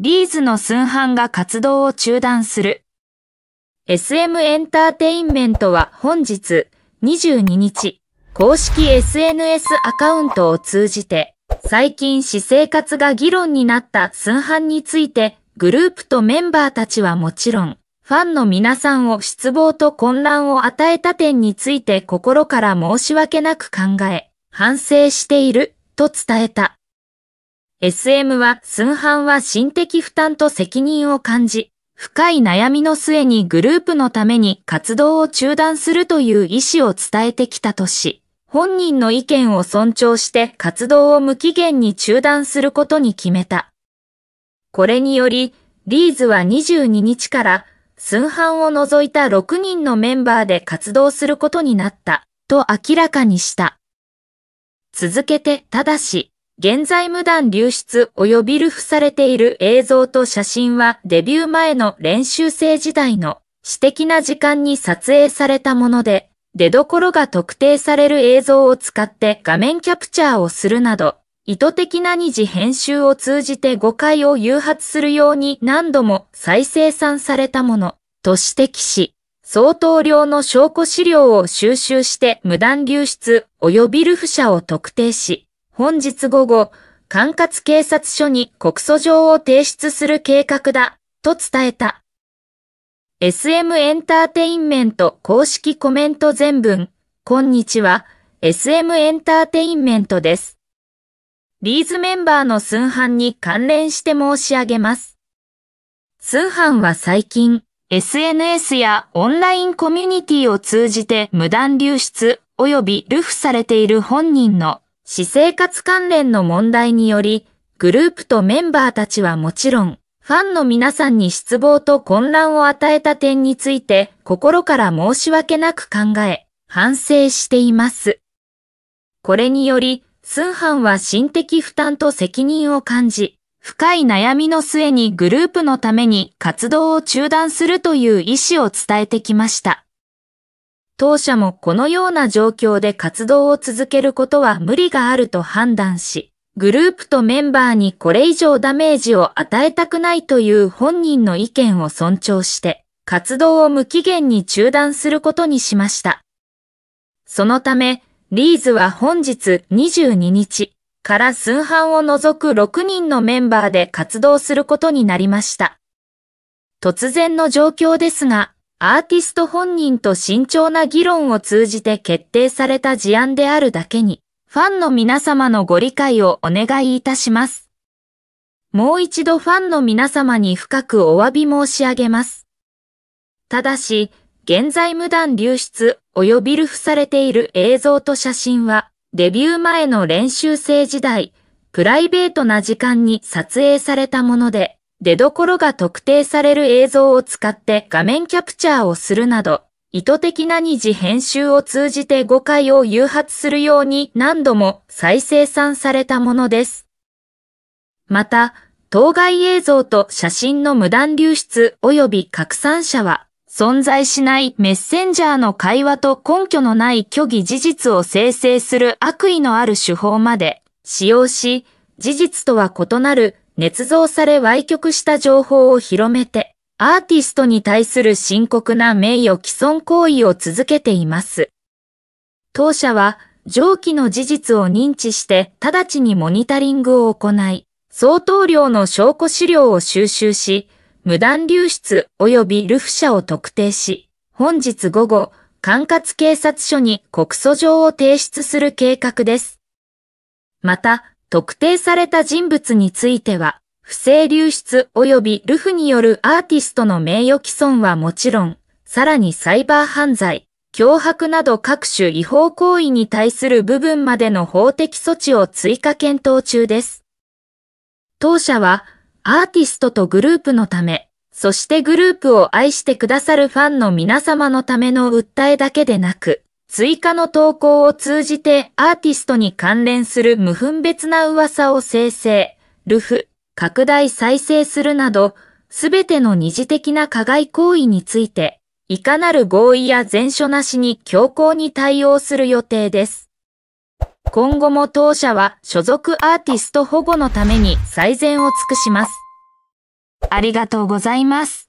リーズの寸飯が活動を中断する。SM エンターテインメントは本日22日、公式 SNS アカウントを通じて、最近私生活が議論になった寸飯について、グループとメンバーたちはもちろん、ファンの皆さんを失望と混乱を与えた点について心から申し訳なく考え、反省している、と伝えた。SM は、寸半は心的負担と責任を感じ、深い悩みの末にグループのために活動を中断するという意思を伝えてきたとし、本人の意見を尊重して活動を無期限に中断することに決めた。これにより、リーズは22日から、寸半を除いた6人のメンバーで活動することになった、と明らかにした。続けて、ただし、現在無断流出及び流布されている映像と写真はデビュー前の練習生時代の私的な時間に撮影されたもので、出所が特定される映像を使って画面キャプチャーをするなど、意図的な二次編集を通じて誤解を誘発するように何度も再生産されたものと指摘し、相当量の証拠資料を収集して無断流出及びルフ者を特定し、本日午後、管轄警察署に告訴状を提出する計画だ、と伝えた。SM エンターテインメント公式コメント全文、こんにちは SM エンターテインメントです。リーズメンバーの寸飯に関連して申し上げます。寸飯は最近、SNS やオンラインコミュニティを通じて無断流出及び流布されている本人の私生活関連の問題により、グループとメンバーたちはもちろん、ファンの皆さんに失望と混乱を与えた点について心から申し訳なく考え、反省しています。これにより、スンハンは心的負担と責任を感じ、深い悩みの末にグループのために活動を中断するという意思を伝えてきました。当社もこのような状況で活動を続けることは無理があると判断し、グループとメンバーにこれ以上ダメージを与えたくないという本人の意見を尊重して、活動を無期限に中断することにしました。そのため、リーズは本日22日から寸半を除く6人のメンバーで活動することになりました。突然の状況ですが、アーティスト本人と慎重な議論を通じて決定された事案であるだけに、ファンの皆様のご理解をお願いいたします。もう一度ファンの皆様に深くお詫び申し上げます。ただし、現在無断流出及びルフされている映像と写真は、デビュー前の練習生時代、プライベートな時間に撮影されたもので、出どころが特定される映像を使って画面キャプチャーをするなど、意図的な二次編集を通じて誤解を誘発するように何度も再生産されたものです。また、当該映像と写真の無断流出及び拡散者は、存在しないメッセンジャーの会話と根拠のない虚偽事実を生成する悪意のある手法まで使用し、事実とは異なる捏造され歪曲した情報を広めて、アーティストに対する深刻な名誉毀損行為を続けています。当社は、上記の事実を認知して直ちにモニタリングを行い、相当量の証拠資料を収集し、無断流出及びルフ社を特定し、本日午後、管轄警察署に告訴状を提出する計画です。また、特定された人物については、不正流出及びルフによるアーティストの名誉毀損はもちろん、さらにサイバー犯罪、脅迫など各種違法行為に対する部分までの法的措置を追加検討中です。当社は、アーティストとグループのため、そしてグループを愛してくださるファンの皆様のための訴えだけでなく、追加の投稿を通じてアーティストに関連する無分別な噂を生成、ルフ、拡大再生するなど、すべての二次的な加害行為について、いかなる合意や前書なしに強硬に対応する予定です。今後も当社は所属アーティスト保護のために最善を尽くします。ありがとうございます。